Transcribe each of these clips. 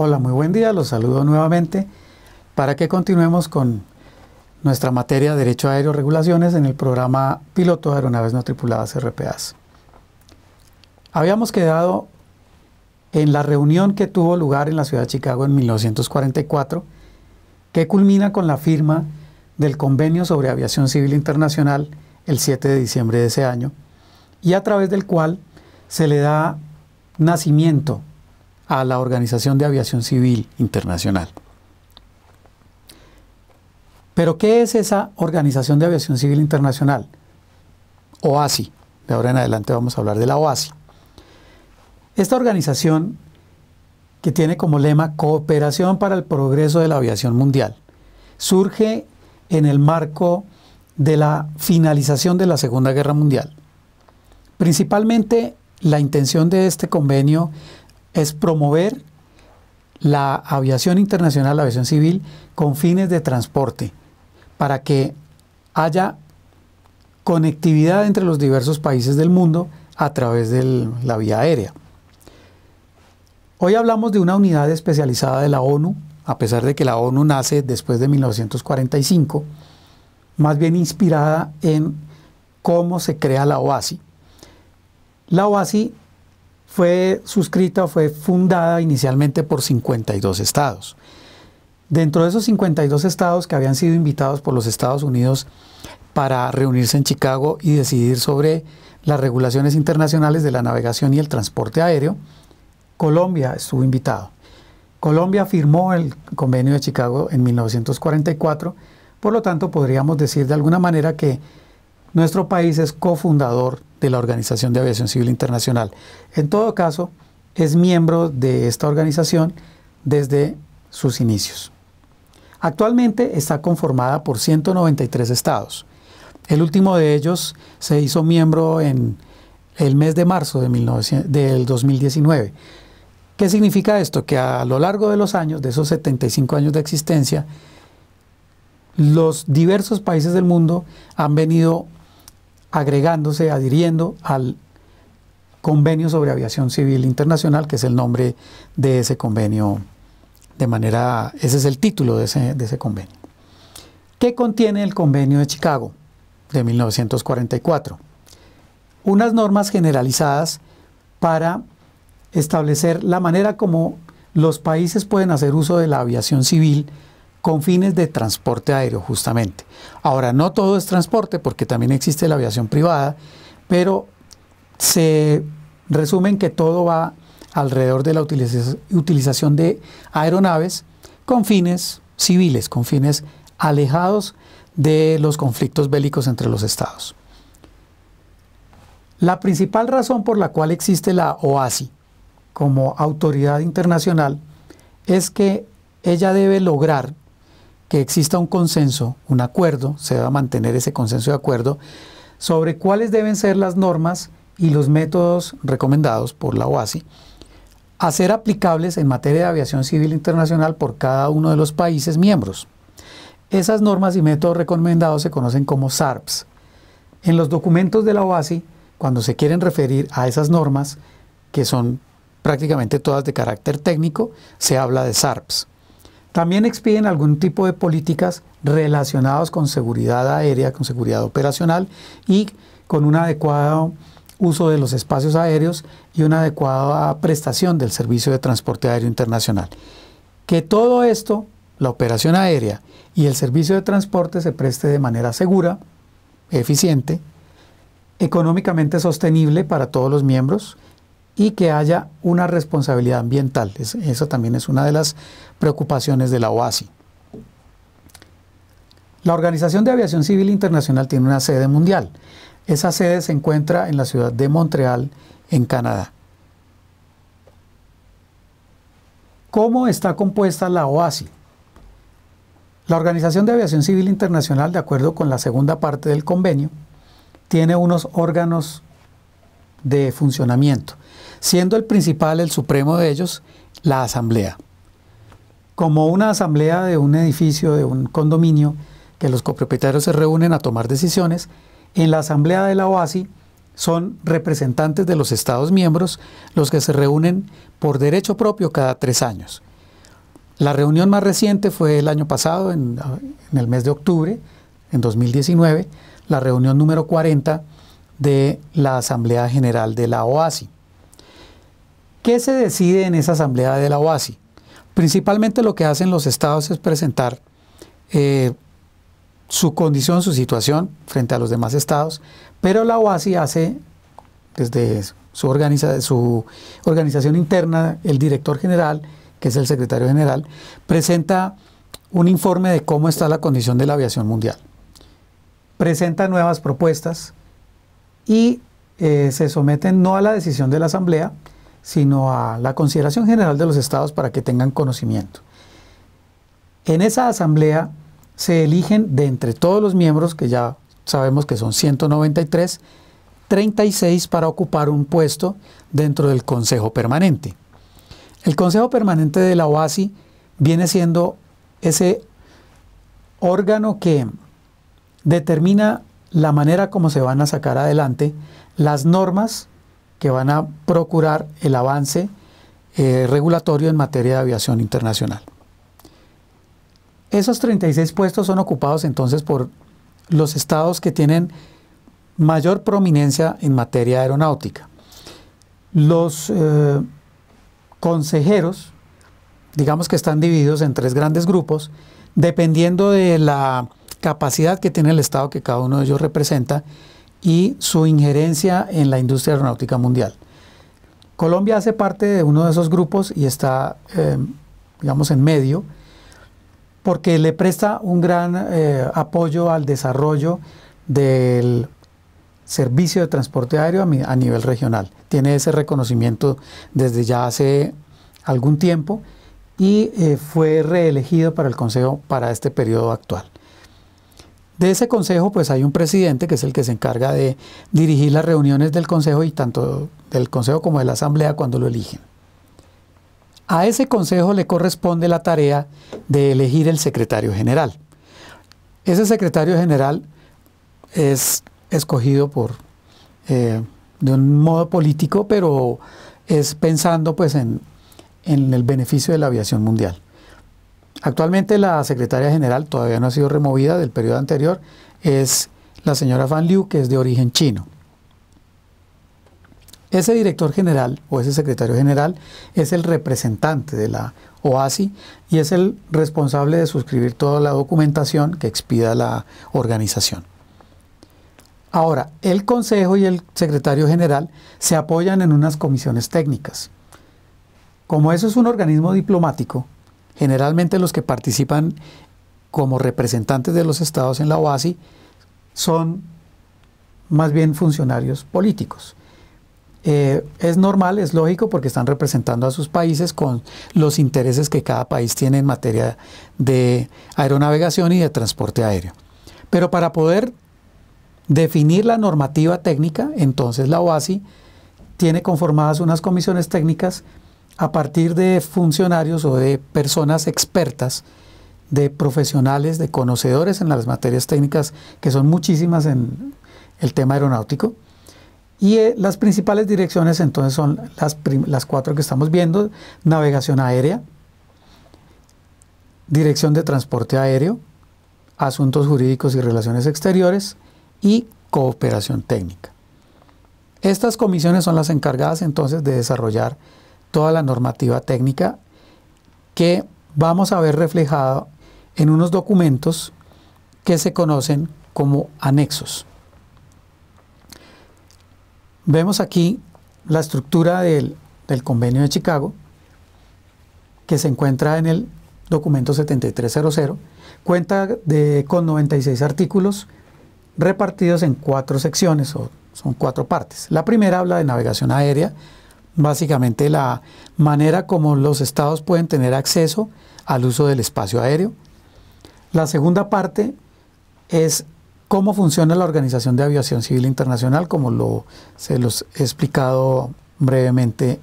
Hola, muy buen día, los saludo nuevamente para que continuemos con nuestra materia de Derecho Aéreo Regulaciones en el programa Piloto de Aeronaves No Tripuladas RPAs. Habíamos quedado en la reunión que tuvo lugar en la ciudad de Chicago en 1944, que culmina con la firma del Convenio sobre Aviación Civil Internacional el 7 de diciembre de ese año, y a través del cual se le da nacimiento a la Organización de Aviación Civil Internacional. Pero ¿qué es esa Organización de Aviación Civil Internacional? OASI. De ahora en adelante vamos a hablar de la OASI. Esta organización que tiene como lema Cooperación para el Progreso de la Aviación Mundial surge en el marco de la finalización de la Segunda Guerra Mundial. Principalmente la intención de este convenio es promover la aviación internacional, la aviación civil, con fines de transporte, para que haya conectividad entre los diversos países del mundo a través de la vía aérea. Hoy hablamos de una unidad especializada de la ONU, a pesar de que la ONU nace después de 1945, más bien inspirada en cómo se crea la OASI. La OASI fue suscrita, fue fundada inicialmente por 52 estados. Dentro de esos 52 estados que habían sido invitados por los Estados Unidos para reunirse en Chicago y decidir sobre las regulaciones internacionales de la navegación y el transporte aéreo, Colombia estuvo invitado. Colombia firmó el convenio de Chicago en 1944, por lo tanto podríamos decir de alguna manera que nuestro país es cofundador de la Organización de Aviación Civil Internacional. En todo caso, es miembro de esta organización desde sus inicios. Actualmente está conformada por 193 estados. El último de ellos se hizo miembro en el mes de marzo de del 2019. ¿Qué significa esto? Que a lo largo de los años, de esos 75 años de existencia, los diversos países del mundo han venido agregándose, adhiriendo al Convenio sobre Aviación Civil Internacional, que es el nombre de ese convenio, de manera, ese es el título de ese, de ese convenio. ¿Qué contiene el Convenio de Chicago de 1944? Unas normas generalizadas para establecer la manera como los países pueden hacer uso de la aviación civil con fines de transporte aéreo justamente. Ahora, no todo es transporte porque también existe la aviación privada, pero se resumen que todo va alrededor de la utilización de aeronaves con fines civiles, con fines alejados de los conflictos bélicos entre los estados. La principal razón por la cual existe la OASI como autoridad internacional es que ella debe lograr que exista un consenso, un acuerdo, se va a mantener ese consenso de acuerdo, sobre cuáles deben ser las normas y los métodos recomendados por la OASI a ser aplicables en materia de aviación civil internacional por cada uno de los países miembros. Esas normas y métodos recomendados se conocen como SARPs. En los documentos de la OASI, cuando se quieren referir a esas normas, que son prácticamente todas de carácter técnico, se habla de SARPs. También expiden algún tipo de políticas relacionadas con seguridad aérea, con seguridad operacional y con un adecuado uso de los espacios aéreos y una adecuada prestación del servicio de transporte aéreo internacional. Que todo esto, la operación aérea y el servicio de transporte se preste de manera segura, eficiente, económicamente sostenible para todos los miembros y que haya una responsabilidad ambiental. eso también es una de las preocupaciones de la OASI. La Organización de Aviación Civil Internacional tiene una sede mundial. Esa sede se encuentra en la ciudad de Montreal, en Canadá. ¿Cómo está compuesta la OASI? La Organización de Aviación Civil Internacional, de acuerdo con la segunda parte del convenio, tiene unos órganos de funcionamiento, siendo el principal, el supremo de ellos, la asamblea. Como una asamblea de un edificio, de un condominio, que los copropietarios se reúnen a tomar decisiones, en la asamblea de la OASI son representantes de los Estados miembros los que se reúnen por derecho propio cada tres años. La reunión más reciente fue el año pasado, en, el mes de octubre, en 2019, la reunión número 40 de la Asamblea General de la OASI. ¿Qué se decide en esa Asamblea de la OASI? Principalmente lo que hacen los estados es presentar eh, su condición, su situación frente a los demás estados, pero la OASI hace desde su organización interna, el director general, que es el secretario general, presenta un informe de cómo está la condición de la aviación mundial. Presenta nuevas propuestas, y eh, se someten no a la decisión de la Asamblea, sino a la consideración general de los estados para que tengan conocimiento. En esa asamblea se eligen de entre todos los miembros, que ya sabemos que son 193, 36 para ocupar un puesto dentro del Consejo Permanente. El Consejo Permanente de la OASI viene siendo ese órgano que determina la manera como se van a sacar adelante, las normas que van a procurar el avance eh, regulatorio en materia de aviación internacional. Esos 36 puestos son ocupados entonces por los estados que tienen mayor prominencia en materia aeronáutica. Los eh, consejeros, digamos que están divididos en tres grandes grupos, dependiendo de la capacidad que tiene el Estado que cada uno de ellos representa y su injerencia en la industria aeronáutica mundial. Colombia hace parte de uno de esos grupos y está, em, digamos, en medio, porque le presta un gran eh, apoyo al desarrollo del servicio de transporte aéreo a, nivel regional. Tiene ese reconocimiento desde ya hace algún tiempo y eh, fue reelegido para el Consejo para este periodo actual. De ese consejo, pues hay un presidente que es el que se encarga de dirigir las reuniones del consejo y tanto del consejo como de la asamblea cuando lo eligen. A ese consejo le corresponde la tarea de elegir el secretario general. Ese secretario general es escogido por eh, de un modo político, pero es pensando pues en el beneficio de la aviación mundial. Actualmente la secretaria general todavía no ha sido removida del periodo anterior, es la señora Fan Liu, que es de origen chino. Ese director general o ese secretario general es el representante de la OASI y es el responsable de suscribir toda la documentación que expida la organización. Ahora, el Consejo y el secretario general se apoyan en unas comisiones técnicas. Como eso es un organismo diplomático, Generalmente los que participan como representantes de los estados en la OASI son más bien funcionarios políticos. Eh, es normal, es lógico, porque están representando a sus países con los intereses que cada país tiene en materia de aeronavegación y de transporte aéreo. Pero para poder definir la normativa técnica, entonces la OASI tiene conformadas unas comisiones técnicas a partir de funcionarios o de personas expertas, de profesionales, de conocedores en las materias técnicas, que son muchísimas en el tema aeronáutico. Y eh, las principales direcciones entonces son las, las cuatro que estamos viendo, navegación aérea, dirección de transporte aéreo, asuntos jurídicos y relaciones exteriores y cooperación técnica. Estas comisiones son las encargadas entonces de desarrollar toda la normativa técnica que vamos a ver reflejada en unos documentos que se conocen como anexos. Vemos aquí la estructura del, convenio de Chicago que se encuentra en el documento 7300, cuenta de, con 96 artículos repartidos en cuatro secciones o son cuatro partes. La primera habla de navegación aérea, básicamente la manera como los estados pueden tener acceso al uso del espacio aéreo. La segunda parte es cómo funciona la Organización de Aviación Civil Internacional, como lo, se los he explicado brevemente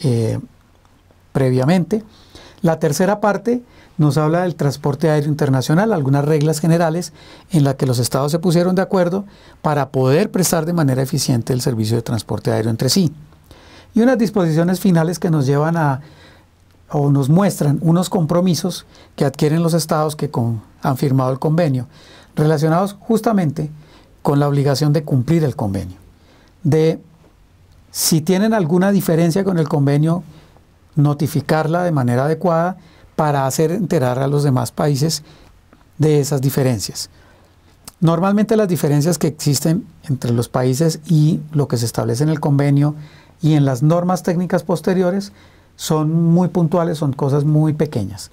eh, previamente. La tercera parte nos habla del transporte aéreo internacional, algunas reglas generales en las que los estados se pusieron de acuerdo para poder prestar de manera eficiente el servicio de transporte aéreo entre sí y unas disposiciones finales que nos llevan a o nos muestran unos compromisos que adquieren los estados que han firmado el convenio, relacionados justamente con la obligación de cumplir el convenio. De si tienen alguna diferencia con el convenio, notificarla de manera adecuada para hacer enterar a los demás países de esas diferencias. Normalmente las diferencias que existen entre los países y lo que se establece en el convenio y en las normas técnicas posteriores son muy puntuales, son cosas muy pequeñas.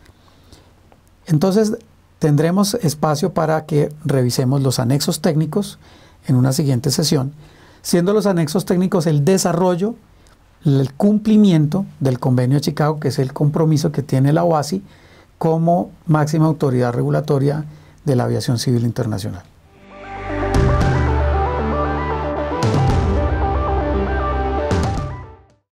Entonces tendremos espacio para que revisemos los anexos técnicos en una siguiente sesión, siendo los anexos técnicos el desarrollo, el cumplimiento del Convenio de Chicago, que es el compromiso que tiene la OASI como máxima autoridad regulatoria de la aviación civil internacional.